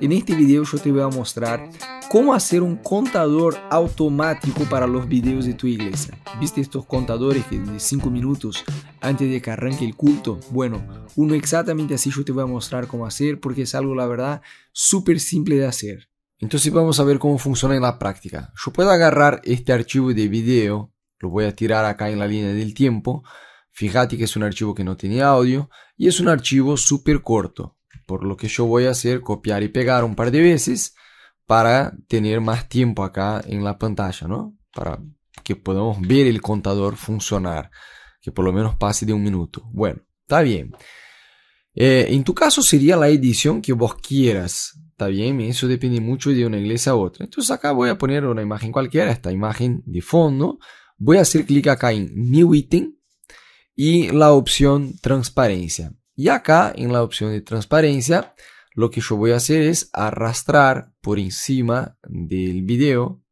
En este video yo te voy a mostrar cómo hacer un contador automático para los videos de tu iglesia. ¿Viste estos contadores de 5 minutos antes de que arranque el culto? Bueno, uno exactamente así yo te voy a mostrar cómo hacer porque es algo, la verdad, súper simple de hacer. Entonces vamos a ver cómo funciona en la práctica. Yo puedo agarrar este archivo de video, lo voy a tirar acá en la línea del tiempo. Fíjate que es un archivo que no tiene audio y es un archivo súper corto. Por lo que yo voy a hacer copiar y pegar un par de veces para tener más tiempo acá en la pantalla, ¿no? Para que podamos ver el contador funcionar, que por lo menos pase de un minuto. Bueno, está bien. Eh, en tu caso sería la edición que vos quieras, está bien, eso depende mucho de una iglesia a otra. Entonces acá voy a poner una imagen cualquiera, esta imagen de fondo. Voy a hacer clic acá en New Item y la opción Transparencia. Y acá en la opción de transparencia, lo que yo voy a hacer es arrastrar por encima del video.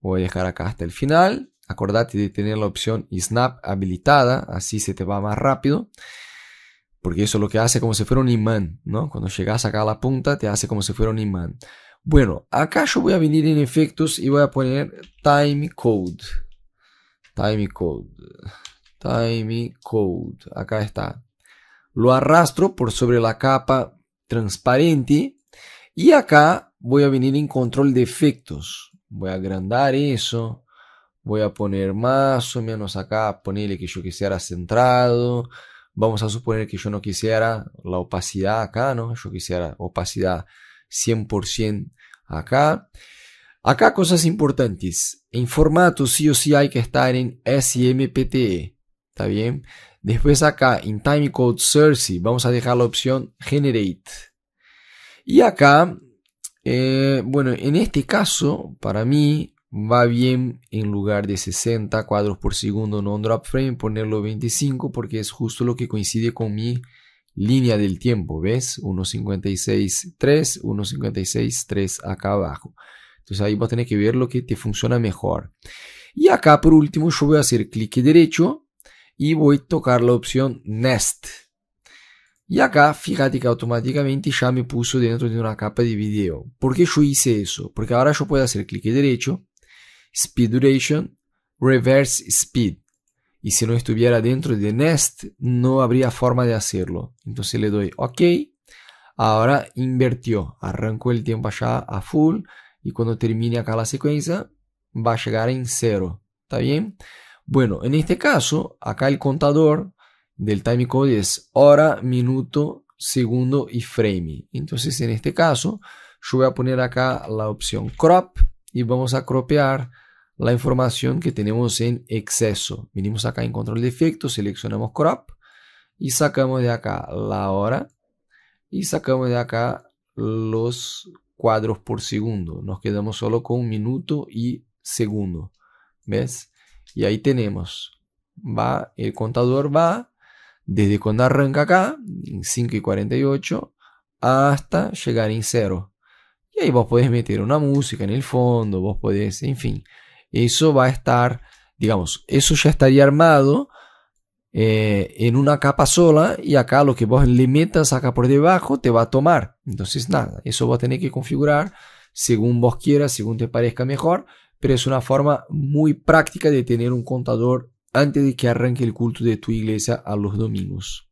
Voy a dejar acá hasta el final. Acordate de tener la opción Snap habilitada, así se te va más rápido. Porque eso lo que hace como si fuera un imán, ¿no? Cuando llegas acá a la punta te hace como si fuera un imán. Bueno, acá yo voy a venir en efectos y voy a poner time code. Time code. Time code. Acá está lo arrastro por sobre la capa transparente y acá voy a venir en control de efectos. Voy a agrandar eso. Voy a poner más o menos acá, ponerle que yo quisiera centrado. Vamos a suponer que yo no quisiera la opacidad acá, ¿no? Yo quisiera opacidad 100% acá. Acá cosas importantes. En formato sí o sí hay que estar en SMPTE. ¿Está bien? Después acá en Timecode Source vamos a dejar la opción Generate. Y acá, eh, bueno, en este caso, para mí va bien en lugar de 60 cuadros por segundo no drop frame ponerlo 25 porque es justo lo que coincide con mi línea del tiempo, ¿ves? 1.56.3, 1.56.3 acá abajo. Entonces ahí vas a tener que ver lo que te funciona mejor. Y acá por último yo voy a hacer clic derecho y voy a tocar la opción Nest. Y acá, fíjate que automáticamente ya me puso dentro de una capa de video. porque yo hice eso? Porque ahora yo puedo hacer clic derecho, Speed Duration, Reverse Speed. Y si no estuviera dentro de Nest, no habría forma de hacerlo. Entonces le doy OK. Ahora invertió Arrancó el tiempo allá a full. Y cuando termine acá la secuencia, va a llegar en cero. ¿Está bien? Bueno, en este caso, acá el contador del Code es hora, minuto, segundo y frame. Entonces, en este caso, yo voy a poner acá la opción crop y vamos a cropear la información que tenemos en exceso. Venimos acá en control de efecto, seleccionamos crop y sacamos de acá la hora y sacamos de acá los cuadros por segundo. Nos quedamos solo con minuto y segundo. ¿Ves? Y ahí tenemos, va, el contador va desde cuando arranca acá, en 5 y 48, hasta llegar en cero Y ahí vos podés meter una música en el fondo, vos podés, en fin, eso va a estar, digamos, eso ya estaría armado eh, en una capa sola y acá lo que vos le metas acá por debajo te va a tomar. Entonces, nada, eso va a tener que configurar según vos quieras, según te parezca mejor, pero es una forma muy práctica de tener un contador antes de que arranque el culto de tu iglesia a los domingos.